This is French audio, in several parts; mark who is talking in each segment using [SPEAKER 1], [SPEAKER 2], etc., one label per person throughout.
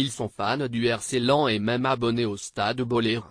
[SPEAKER 1] Ils sont fans du RC Lan et même abonnés au stade Boléro.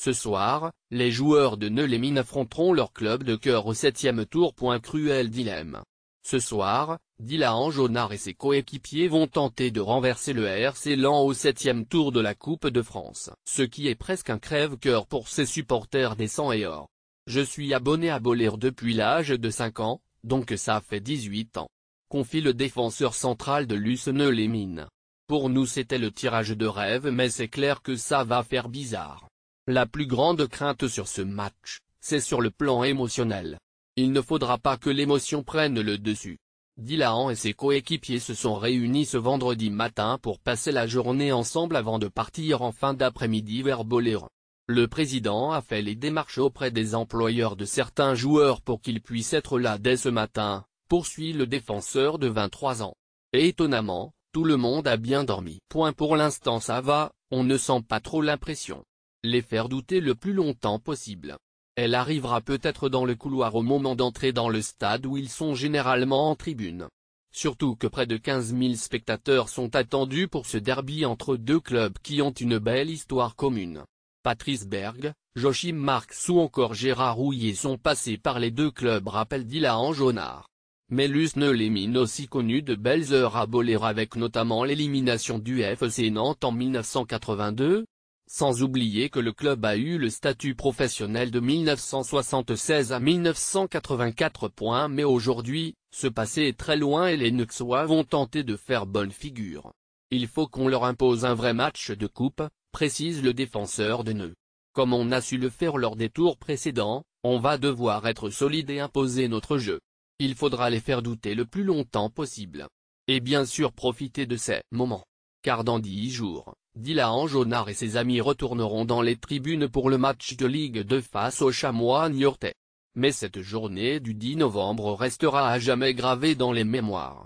[SPEAKER 1] Ce soir, les joueurs de Neulémine affronteront leur club de cœur au septième tour. Cruel dilemme. Ce soir, Dylan Jonard et ses coéquipiers vont tenter de renverser le RC Lan au septième tour de la Coupe de France. Ce qui est presque un crève-cœur pour ses supporters des 100 et or. Je suis abonné à Boller depuis l'âge de 5 ans, donc ça fait 18 ans. Confie le défenseur central de l'US Neulémine. Pour nous c'était le tirage de rêve mais c'est clair que ça va faire bizarre. La plus grande crainte sur ce match, c'est sur le plan émotionnel. Il ne faudra pas que l'émotion prenne le dessus. Dilahan et ses coéquipiers se sont réunis ce vendredi matin pour passer la journée ensemble avant de partir en fin d'après-midi vers Boléron. Le président a fait les démarches auprès des employeurs de certains joueurs pour qu'ils puissent être là dès ce matin, poursuit le défenseur de 23 ans. Et étonnamment, tout le monde a bien dormi. Point pour l'instant ça va, on ne sent pas trop l'impression. Les faire douter le plus longtemps possible. Elle arrivera peut-être dans le couloir au moment d'entrer dans le stade où ils sont généralement en tribune. Surtout que près de 15 000 spectateurs sont attendus pour ce derby entre deux clubs qui ont une belle histoire commune. Patrice Berg, Joachim Marx ou encore Gérard Rouillet sont passés par les deux clubs rappelle en Jonard. Mélus Neulémine aussi connu de belles heures à Boller avec notamment l'élimination du FC Nantes en 1982, sans oublier que le club a eu le statut professionnel de 1976 à 1984. Mais aujourd'hui, ce passé est très loin et les Nuxois vont tenter de faire bonne figure. Il faut qu'on leur impose un vrai match de coupe, précise le défenseur de Neu. Comme on a su le faire lors des tours précédents, on va devoir être solide et imposer notre jeu. Il faudra les faire douter le plus longtemps possible. Et bien sûr profiter de ces moments. Car dans dix jours, Dylan Jonard et ses amis retourneront dans les tribunes pour le match de Ligue 2 face au Chamois Niortais. Mais cette journée du 10 novembre restera à jamais gravée dans les mémoires.